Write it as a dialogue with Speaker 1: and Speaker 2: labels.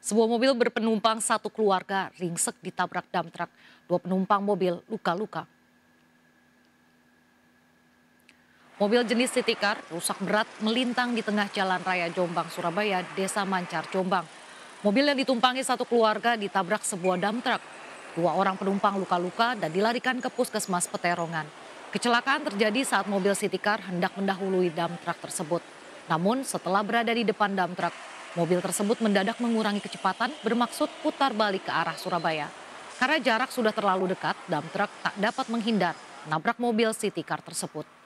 Speaker 1: Sebuah mobil berpenumpang satu keluarga ringsek ditabrak dam truk. Dua penumpang mobil luka-luka. Mobil jenis city car rusak berat melintang di tengah jalan raya Jombang, Surabaya, Desa Mancar, Jombang. Mobil yang ditumpangi satu keluarga ditabrak sebuah dam truk. Dua orang penumpang luka-luka dan dilarikan ke puskesmas Peterongan. Kecelakaan terjadi saat mobil city car hendak mendahului dam truk tersebut. Namun setelah berada di depan dam truk, Mobil tersebut mendadak mengurangi kecepatan bermaksud putar balik ke arah Surabaya. Karena jarak sudah terlalu dekat, dam truk tak dapat menghindar nabrak mobil city car tersebut.